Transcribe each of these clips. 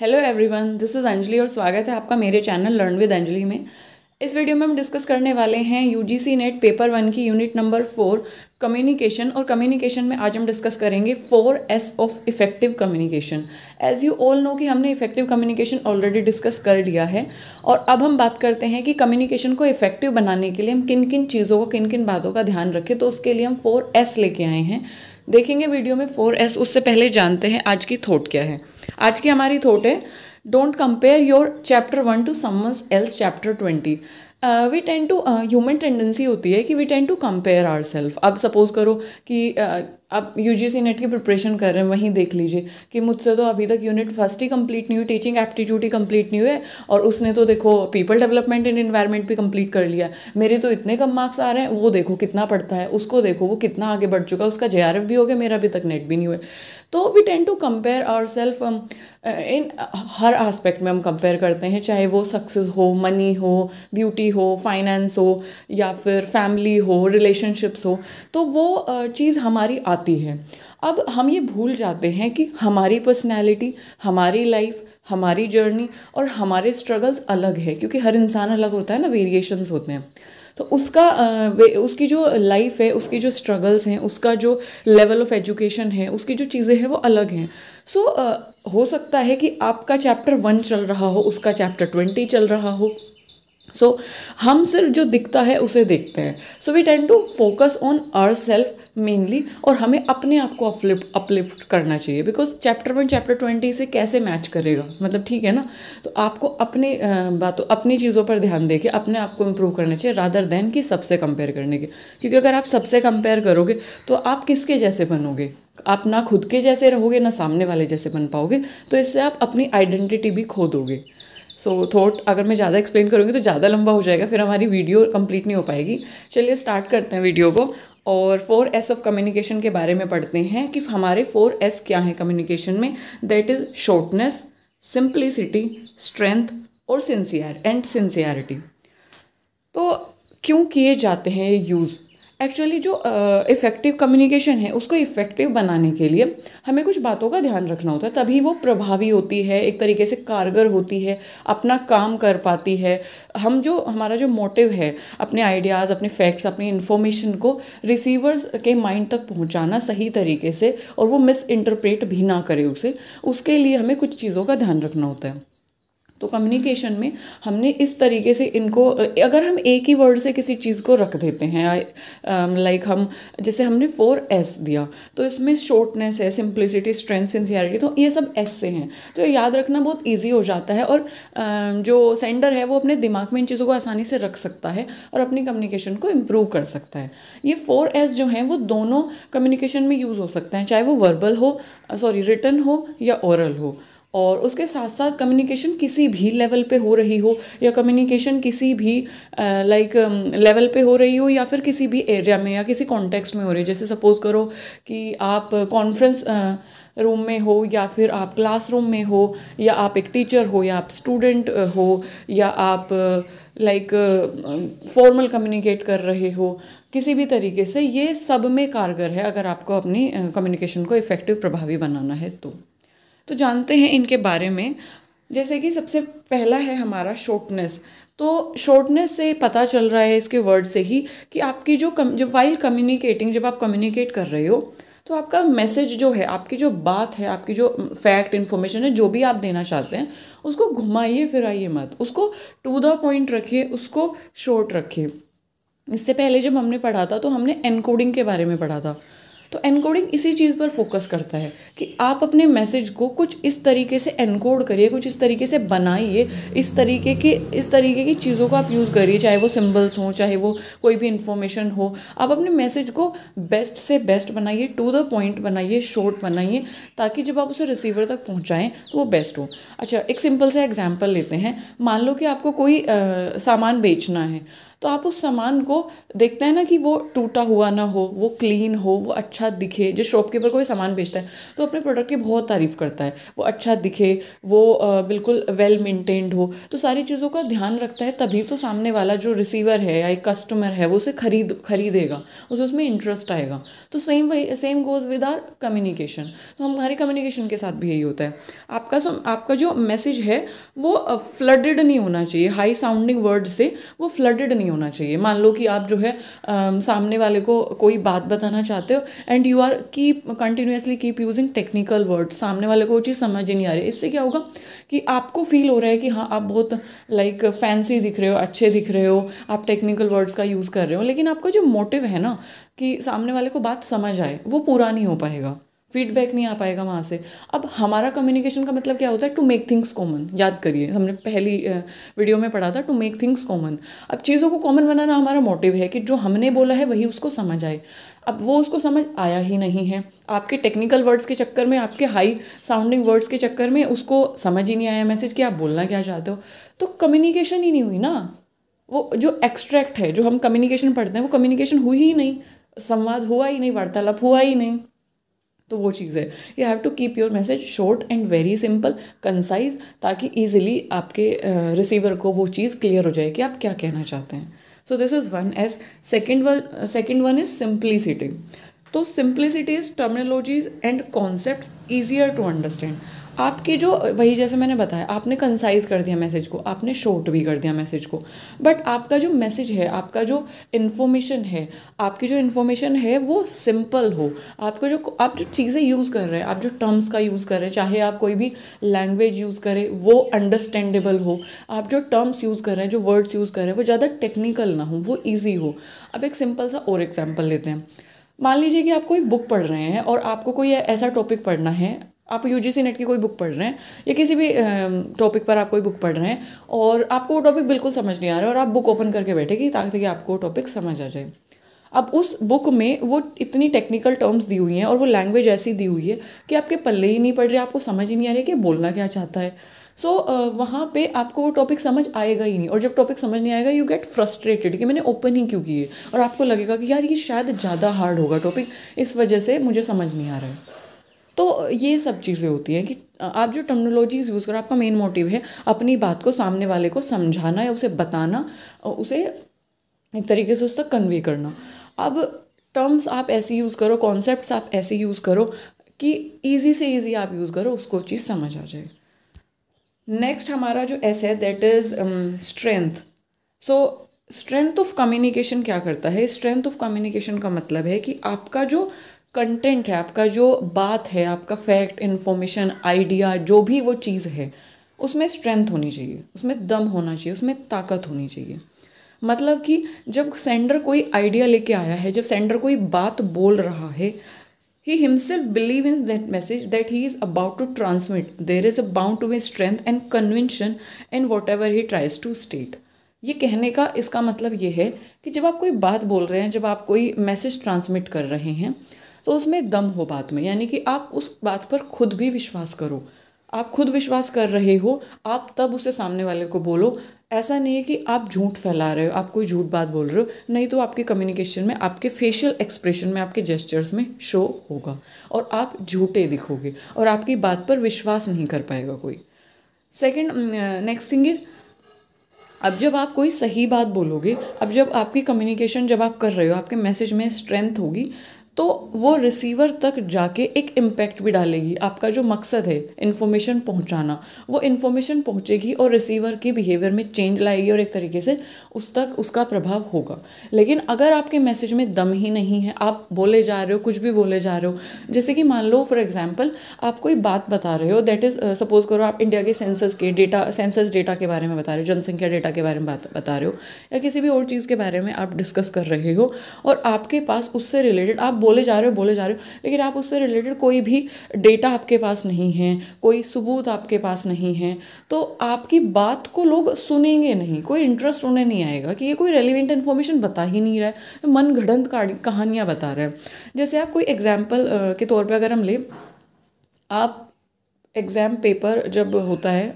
hello everyone this is Anjali और स्वागत है आपका मेरे चैनल लर्न विद अंजलि में इस वीडियो में हम डिस्कस करने वाले हैं यूजीसी नेट पेपर वन की यूनिट नंबर फोर कम्युनिकेशन और कम्युनिकेशन में आज हम डिस्कस करेंगे four S of effective communication as you all know कि हमने इफेक्टिव कम्युनिकेशन ऑलरेडी डिस्कस कर लिया है और अब हम बात करते हैं कि कम्युनिकेशन को इफेक्टिव बनाने के लिए हम किन किन चीज़ों को किन किन बातों का ध्यान रखें तो उसके लिए हम फोर एस लेके आए हैं देखेंगे वीडियो में फोर एस उससे पहले जानते हैं आज की थॉट क्या है आज की हमारी थॉट है don't compare your chapter one to someone's else chapter twenty we tend to human tendency होती है कि we tend to compare our self अब सपोज़ करो कि uh, आप यू जी सी नेट की प्रिपरेशन कर रहे हैं वहीं देख लीजिए कि मुझसे तो अभी तक यूनिट फर्स्ट ही कंप्लीट नहीं हुई टीचिंग एप्टीट्यूड ही कंप्लीट नहीं हुए और उसने तो देखो पीपल डेवलपमेंट एंड इन्वायरमेंट भी कंप्लीट कर लिया मेरे तो इतने कम मार्क्स आ रहे हैं वो देखो कितना पढ़ता है उसको देखो वो कितना आगे बढ़ चुका है उसका जे आर एफ भी हो गया मेरा अभी तक नेट भी नहीं हुआ तो we tend to compare our self in हर आस्पेक्ट में हम कंपेयर करते हैं चाहे वो सक्सेस हो मनी हो ब्यूटी हो फाइनेंस हो या फिर फैमिली हो रिलेशनशिप्स हो तो वो uh, चीज़ हमारी आती है अब हम ये भूल जाते हैं कि हमारी पर्सनैलिटी हमारी लाइफ हमारी जर्नी और हमारे स्ट्रगल्स अलग है क्योंकि हर इंसान अलग होता है ना वेरिएशंस होते हैं तो उसका उसकी जो लाइफ है उसकी जो स्ट्रगल्स हैं उसका जो लेवल ऑफ एजुकेशन है उसकी जो चीज़ें हैं वो अलग हैं सो so, हो सकता है कि आपका चैप्टर वन चल रहा हो उसका चैप्टर ट्वेंटी चल रहा हो सो so, हम सिर्फ जो दिखता है उसे देखते हैं so we tend to focus on our self mainly और हमें अपने आप को अपलिफ्ट अपलिफ्ट करना चाहिए because chapter one chapter twenty से कैसे मैच करेगा मतलब ठीक है ना तो आपको अपने बातों अपनी चीज़ों पर ध्यान दे के अपने आप को इम्प्रूव करना चाहिए रादर देन कि सबसे कंपेयर करने के क्योंकि अगर आप सबसे कंपेयर करोगे तो आप किसके जैसे बनोगे आप ना खुद के जैसे रहोगे ना सामने वाले जैसे बन पाओगे तो इससे आप अपनी आइडेंटिटी भी खो दोगे सो so, थॉट अगर मैं ज़्यादा एक्सप्लेन करूँगी तो ज़्यादा लंबा हो जाएगा फिर हमारी वीडियो कंप्लीट नहीं हो पाएगी चलिए स्टार्ट करते हैं वीडियो को और फोर एस ऑफ कम्युनिकेशन के बारे में पढ़ते हैं कि हमारे फोर एस क्या हैं कम्युनिकेशन में that is shortness simplicity strength और सिंसियर एंड सिंसियरिटी तो क्यों किए जाते हैं ये यूज़ एक्चुअली जो इफ़ेक्टिव uh, कम्युनिकेशन है उसको इफ़ेक्टिव बनाने के लिए हमें कुछ बातों का ध्यान रखना होता है तभी वो प्रभावी होती है एक तरीके से कारगर होती है अपना काम कर पाती है हम जो हमारा जो मोटिव है अपने आइडियाज़ अपने फैक्ट्स अपनी इन्फॉर्मेशन को रिसीवर्स के माइंड तक पहुंचाना सही तरीके से और वो मिस इंटरप्रेट भी ना करे उसे उसके लिए हमें कुछ चीज़ों का ध्यान रखना होता है तो कम्युनिकेशन में हमने इस तरीके से इनको अगर हम एक ही वर्ड से किसी चीज़ को रख देते हैं लाइक um, हम जैसे हमने फोर एस दिया तो इसमें शॉर्टनेस है सिंप्लिसिटी स्ट्रेंथ सिंसियरिटी तो ये सब एस से हैं तो याद रखना बहुत ईजी हो जाता है और um, जो सेंडर है वो अपने दिमाग में इन चीज़ों को आसानी से रख सकता है और अपनी कम्युनिकेशन को इम्प्रूव कर सकता है ये फोर एस जो हैं वो दोनों कम्युनिकेशन में यूज़ हो सकते हैं चाहे वो वर्बल हो सॉरी रिटर्न हो या ओरल हो और उसके साथ साथ कम्युनिकेशन किसी भी लेवल पे हो रही हो या कम्युनिकेशन किसी भी लाइक लेवल um, पे हो रही हो या फिर किसी भी एरिया में या किसी कॉन्टेक्स्ट में हो रही है जैसे सपोज़ करो कि आप कॉन्फ्रेंस रूम में हो या फिर आप क्लासरूम में हो या आप एक टीचर हो या आप स्टूडेंट हो या आप लाइक फॉर्मल कम्युनिकेट कर रहे हो किसी भी तरीके से ये सब में कारगर है अगर आपको अपनी कम्युनिकेशन को इफ़ेक्टिव प्रभावी बनाना है तो तो जानते हैं इनके बारे में जैसे कि सबसे पहला है हमारा शॉर्टनेस तो शॉर्टनेस से पता चल रहा है इसके वर्ड से ही कि आपकी जो कम जब वाइल कम्युनिकेटिंग जब आप कम्युनिकेट कर रहे हो तो आपका मैसेज जो है आपकी जो बात है आपकी जो फैक्ट इन्फॉर्मेशन है जो भी आप देना चाहते हैं उसको घुमाइए फिराइए मत उसको टू द पॉइंट रखिए उसको शॉर्ट रखिए इससे पहले जब हमने पढ़ा था तो हमने एनकोडिंग के बारे में पढ़ा था तो एनकोडिंग इसी चीज़ पर फोकस करता है कि आप अपने मैसेज को कुछ इस तरीके से एनकोड करिए कुछ इस तरीके से बनाइए इस तरीके के इस तरीके की चीज़ों को आप यूज़ करिए चाहे वो सिम्बल्स हों चाहे वो कोई भी इन्फॉर्मेशन हो आप अपने मैसेज को बेस्ट से बेस्ट बनाइए टू द पॉइंट बनाइए शॉर्ट बनाइए ताकि जब आप उसे रिसीवर तक पहुँचाएँ तो वो बेस्ट हो अच्छा एक सिंपल सा एग्जाम्पल लेते हैं मान लो कि आपको कोई सामान बेचना है तो आप उस सामान को देखते हैं ना कि वो टूटा हुआ ना हो वो क्लीन हो वो अच्छा दिखे जिस शॉपकीपर कोई सामान बेचता है तो अपने प्रोडक्ट की बहुत तारीफ़ करता है वो अच्छा दिखे वो बिल्कुल वेल मेंटेन्ड हो तो सारी चीज़ों का ध्यान रखता है तभी तो सामने वाला जो रिसीवर है या एक कस्टमर है वो उसे खरीद खरीदेगा उसे उसमें इंटरेस्ट आएगा तो सेम वही same goes with our communication तो हमारे कम्युनिकेशन के साथ भी यही होता है आपका आपका जो मैसेज है वो फ्लडेड नहीं होना चाहिए हाई साउंडिंग वर्ड से वो फ्लडेड नहीं नहीं होना चाहिए मान लो कि आप जो है आ, सामने वाले को कोई बात बताना चाहते हो and you are keep continuously keep using technical word सामने वाले को वो चीज़ समझ ही नहीं आ रही इससे क्या होगा कि आपको फील हो रहा है कि हाँ आप बहुत लाइक फैंसी दिख रहे हो अच्छे दिख रहे हो आप टेक्निकल वर्ड्स का यूज़ कर रहे हो लेकिन आपका जो मोटिव है ना कि सामने वाले को बात समझ आए वो पूरा नहीं हो पाएगा फीडबैक नहीं आ पाएगा वहाँ से अब हमारा कम्युनिकेशन का मतलब क्या होता है टू मेक थिंग्स कॉमन याद करिए हमने पहली वीडियो में पढ़ा था टू मेक थिंग्स कॉमन अब चीज़ों को कॉमन बनाना हमारा मोटिव है कि जो हमने बोला है वही उसको समझ आए अब वो उसको समझ आया ही नहीं है आपके टेक्निकल वर्ड्स के चक्कर में आपके हाई साउंडिंग वर्ड्स के चक्कर में उसको समझ ही नहीं आया मैसेज कि आप बोलना क्या चाहते हो तो कम्युनिकेशन ही नहीं हुई ना वो जो एक्सट्रैक्ट है जो हम कम्युनिकेशन पढ़ते हैं वो कम्युनिकेशन हुई ही नहीं संवाद हुआ ही नहीं वार्तालाप हुआ ही नहीं तो वो चीज़ है you have to keep your message short and very simple concise ताकि ईजिली आपके रिसीवर uh, को वो चीज़ क्लियर हो जाए कि आप क्या कहना चाहते हैं so this is one as second one second one is simplicity तो simplicity is terminologies and concept easier to understand आपके जो वही जैसे मैंने बताया आपने कंसाइज कर दिया मैसेज को आपने शॉर्ट भी कर दिया मैसेज को बट आपका जो मैसेज है आपका जो इन्फॉर्मेशन है आपकी जो इन्फॉर्मेशन है वो सिंपल हो आपका जो आप जो चीज़ें यूज़ कर रहे हैं आप जो टर्म्स का यूज़ कर रहे हैं चाहे आप कोई भी लैंग्वेज यूज़ करें वो अंडरस्टैंडेबल हो आप जो टर्म्स यूज़ कर रहे हैं जो वर्ड्स यूज़ कर रहे हैं वो ज़्यादा टेक्निकल ना हो वो ईजी हो अब एक सिंपल सा और एग्जाम्पल लेते हैं मान लीजिए कि आप कोई बुक पढ़ रहे हैं और आपको कोई ऐसा टॉपिक पढ़ना है आप यू जी नेट की कोई बुक पढ़ रहे हैं या किसी भी टॉपिक पर आप कोई बुक पढ़ रहे हैं और आपको वो टॉपिक बिल्कुल समझ नहीं आ रहा है और आप बुक ओपन करके बैठे कि ताकि आपको टॉपिक समझ आ जाए अब उस बुक में वो इतनी टेक्निकल टर्म्स दी हुई हैं और वो लैंग्वेज ऐसी दी हुई है कि आपके पल्ले ही नहीं पड़ रहे आपको समझ ही नहीं आ रही कि बोलना क्या चाहता है सो so, वहाँ पे आपको वो टॉपिक समझ आएगा ही नहीं और जब टॉपिक समझ नहीं आएगा यू गेट फ्रस्ट्रेटेड कि मैंने ओपन ही क्यों की है और आपको लगेगा कि यार ये शायद ज़्यादा हार्ड होगा टॉपिक इस वजह से मुझे समझ नहीं आ रहा है तो ये सब चीज़ें होती हैं कि आप जो टर्मनोलॉजीज यूज़ करो आपका मेन मोटिव है अपनी बात को सामने वाले को समझाना या उसे बताना उसे एक तरीके से उस तक कन्वे करना अब टर्म्स आप ऐसे यूज़ करो कॉन्सेप्ट आप ऐसे यूज़ करो कि ईजी से ईजी आप यूज़ करो उसको चीज़ समझ आ जाए नेक्स्ट हमारा जो एस है that is strength so strength of communication क्या करता है स्ट्रेंथ ऑफ कम्युनिकेशन का मतलब है कि आपका जो कंटेंट है आपका जो बात है आपका फैक्ट इन्फॉर्मेशन आइडिया जो भी वो चीज़ है उसमें स्ट्रेंथ होनी चाहिए उसमें दम होना चाहिए उसमें ताकत होनी चाहिए मतलब कि जब सेंडर कोई आइडिया लेके आया है जब सेंडर कोई बात बोल रहा है he himself believe in that message that he is about to transmit there is about to to strength and conviction in whatever he tries to state ये कहने का इसका मतलब ये है कि जब आप कोई बात बोल रहे हैं जब आप कोई मैसेज ट्रांसमिट कर रहे हैं तो उसमें दम हो बात में यानी कि आप उस बात पर खुद भी विश्वास करो आप खुद विश्वास कर रहे हो आप तब उसे सामने वाले को बोलो ऐसा नहीं है कि आप झूठ फैला रहे हो आप कोई झूठ बात बोल रहे हो नहीं तो आपके कम्युनिकेशन में आपके फेशियल एक्सप्रेशन में आपके जेस्चर्स में शो होगा और आप झूठे दिखोगे और आपकी बात पर विश्वास नहीं कर पाएगा कोई सेकेंड नेक्स्ट थिंग इज़ अब जब आप कोई सही बात बोलोगे अब जब आपकी कम्युनिकेशन जब आप कर रहे हो आपके मैसेज में स्ट्रेंथ होगी तो वो रिसीवर तक जाके एक इम्पैक्ट भी डालेगी आपका जो मकसद है इन्फॉर्मेशन पहुंचाना वो इन्फॉर्मेशन पहुंचेगी और रिसीवर के बिहेवियर में चेंज लाएगी और एक तरीके से उस तक उसका प्रभाव होगा लेकिन अगर आपके मैसेज में दम ही नहीं है आप बोले जा रहे हो कुछ भी बोले जा रहे हो जैसे कि मान लो फॉर एग्जाम्पल आप कोई बात बता रहे हो दैट इज़ सपोज करो आप इंडिया के सेंसस के डेटा सेंसस डेटा के बारे में बता रहे हो जनसंख्या डेटा के बारे में बात बता रहे हो या किसी भी और चीज़ के बारे में आप डिस्कस कर रहे हो और आपके पास उससे रिलेटेड आप बोले जा रहे हो बोले जा रहे हो लेकिन आप उससे रिलेटेड कोई भी डेटा आपके पास नहीं है कोई सबूत आपके पास नहीं है तो आपकी बात को लोग सुनेंगे नहीं कोई इंटरेस्ट उन्हें नहीं आएगा कि ये कोई रेलिवेंट इन्फॉर्मेशन बता ही नहीं रहा है तो मन घड़ंत कहानियाँ बता रहे हैं जैसे आप कोई एग्जाम्पल के तौर पर अगर हम लें आप एग्ज़ाम पेपर जब होता है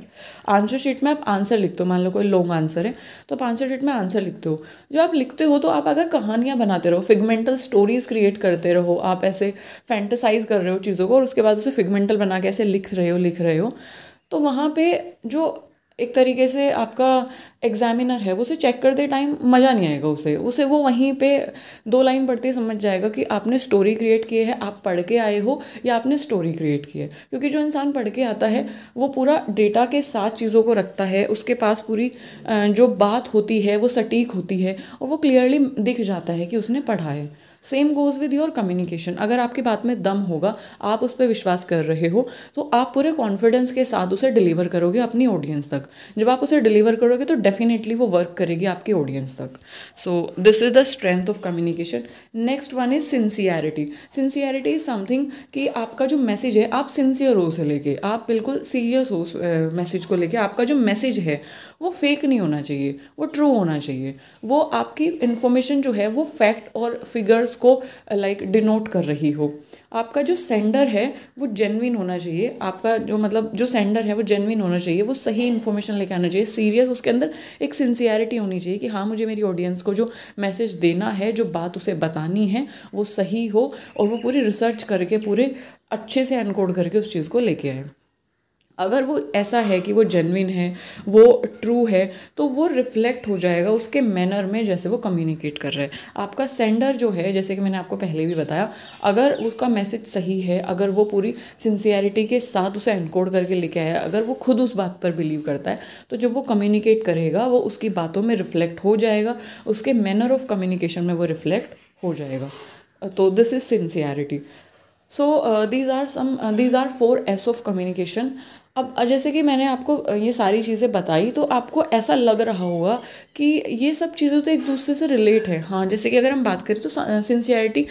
आंसर शीट में आप आंसर लिखते हो मान लो कोई लॉन्ग आंसर है तो आप आंसर शीट में आंसर लिखते हो जो आप लिखते हो तो आप अगर कहानियाँ बनाते रहो फिगमेंटल स्टोरीज़ क्रिएट करते रहो आप ऐसे फैंटेसाइज कर रहे हो चीज़ों को और उसके बाद उसे फिगमेंटल बना के ऐसे लिख रहे हो लिख रहे हो तो वहाँ पे जो एक तरीके से आपका एग्जामिनर है वो उसे चेक करते टाइम मज़ा नहीं आएगा उसे उसे वो वहीं पे दो लाइन पढ़ते समझ जाएगा कि आपने स्टोरी क्रिएट की है आप पढ़ के आए हो या आपने स्टोरी क्रिएट की है क्योंकि जो इंसान पढ़ के आता है वो पूरा डेटा के साथ चीज़ों को रखता है उसके पास पूरी जो बात होती है वो सटीक होती है और वो क्लियरली दिख जाता है कि उसने पढ़ा है same goes with your communication अगर आपकी बात में दम होगा आप उस पर विश्वास कर रहे हो तो आप पूरे कॉन्फिडेंस के साथ उसे डिलीवर करोगे अपनी ऑडियंस तक जब आप उसे डिलीवर करोगे तो डेफिनेटली वो वर्क करेगी आपकी ऑडियंस तक so this is the strength of communication next one is sincerity sincerity is something कि आपका जो मैसेज है आप सिंसियर हो उसे लेके आप बिल्कुल सीरियस हो उस मैसेज को लेके आपका जो मैसेज है वो फेक नहीं होना चाहिए वो ट्रू होना चाहिए वो आपकी इन्फॉर्मेशन जो है वो फैक्ट और फिगर्स पर्पस को लाइक uh, डिनोट कर रही हो आपका जो सेंडर है वो जेनविन होना चाहिए आपका जो मतलब जो सेंडर है वो जेनविन होना चाहिए वो सही इन्फॉर्मेशन लेके आना चाहिए सीरियस उसके अंदर एक सिंसियरिटी होनी चाहिए कि हाँ मुझे मेरी ऑडियंस को जो मैसेज देना है जो बात उसे बतानी है वो सही हो और वो पूरी रिसर्च करके पूरे अच्छे से एनकोड करके उस चीज़ को लेके आए अगर वो ऐसा है कि वो जेनविन है वो ट्रू है तो वो रिफ्लेक्ट हो जाएगा उसके मैनर में जैसे वो कम्युनिकेट कर रहा है आपका सेंडर जो है जैसे कि मैंने आपको पहले भी बताया अगर उसका मैसेज सही है अगर वो पूरी सिंसियरिटी के साथ उसे एनकोड करके लेके आया अगर वो खुद उस बात पर बिलीव करता है तो जब वो कम्युनिकेट करेगा वो उसकी बातों में रिफ्लेक्ट हो जाएगा उसके मैनर ऑफ कम्युनिकेशन में वो रिफ्लेक्ट हो जाएगा तो this is sincerity so uh, these are some uh, these are four s of communication अब जैसे कि मैंने आपको ये सारी चीज़ें बताई तो आपको ऐसा लग रहा होगा कि ये सब चीज़ें तो एक दूसरे से रिलेट है हाँ जैसे कि अगर हम बात करें तो सिंसियरिटी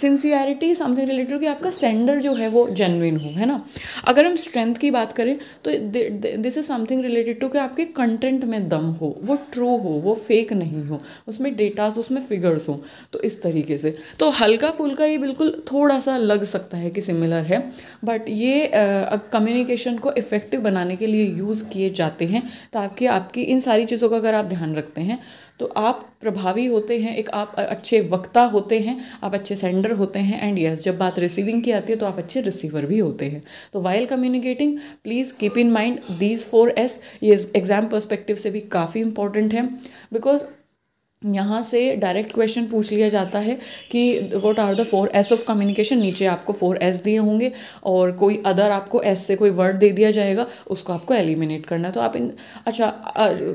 सिंसियरिटी समथिंग रिलेटेड कि आपका सेंडर जो है वो जेनविन हो है ना अगर हम स्ट्रेंथ की बात करें तो this is something related to कि आपके कंटेंट में दम हो वो ट्रू हो वो फेक नहीं हो उसमें डेटाज उसमें फिगर्स हों तो इस तरीके से तो हल्का फुल्का ये बिल्कुल थोड़ा सा लग सकता है कि सिमिलर है बट ये कम्युनिकेशन uh, को इफेक्टिव बनाने के लिए यूज़ किए जाते हैं ताकि आपकी इन सारी चीज़ों का अगर आप ध्यान रखते हैं तो आप प्रभावी होते हैं एक आप अच्छे वक्ता होते हैं आप अच्छे सेंडर होते हैं एंड यस जब बात रिसीविंग की आती है तो आप अच्छे रिसीवर भी होते हैं तो while communicating please keep in mind these four S ये एग्ज़ाम परस्पेक्टिव से भी काफ़ी इंपॉर्टेंट है बिकॉज यहाँ से डायरेक्ट क्वेश्चन पूछ लिया जाता है कि what are the four S of communication नीचे आपको फोर एस दिए होंगे और कोई अदर आपको एस से कोई वर्ड दे दिया जाएगा उसको आपको एलिमिनेट करना तो आप इन अच्छा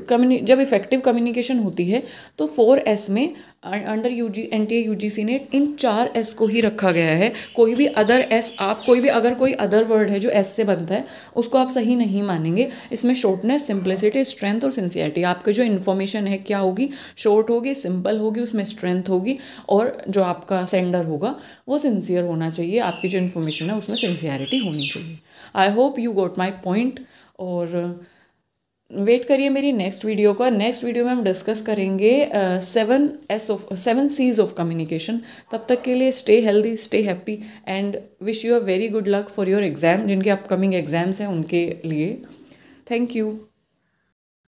कम्युनि जब इफेक्टिव कम्युनिकेशन होती है तो फोर एस में under U G N T U G C ने इन चार एस को ही रखा गया है कोई भी अदर एस आप कोई भी अगर कोई अदर वर्ड है जो एस से बनता है उसको आप सही नहीं मानेंगे इसमें शॉर्टनेस सिंप्लिसिटी स्ट्रेंथ और सिंसियरिटी आपके जो इन्फॉर्मेशन है क्या होगी शॉर्ट हो होगी सिंपल होगी उसमें स्ट्रेंथ होगी और जो आपका सेंडर होगा वो सिंसियर होना चाहिए आपकी जो इन्फॉर्मेशन है उसमें सिंसियरिटी होनी चाहिए I hope you got my point और वेट uh, करिए मेरी नेक्स्ट वीडियो का नेक्स्ट वीडियो में हम डिस्कस करेंगे seven S of seven Cs of communication तब तक के लिए stay healthy stay happy and wish you a very good luck for your exam जिनके अपकमिंग एग्ज़ाम्स हैं उनके लिए थैंक यू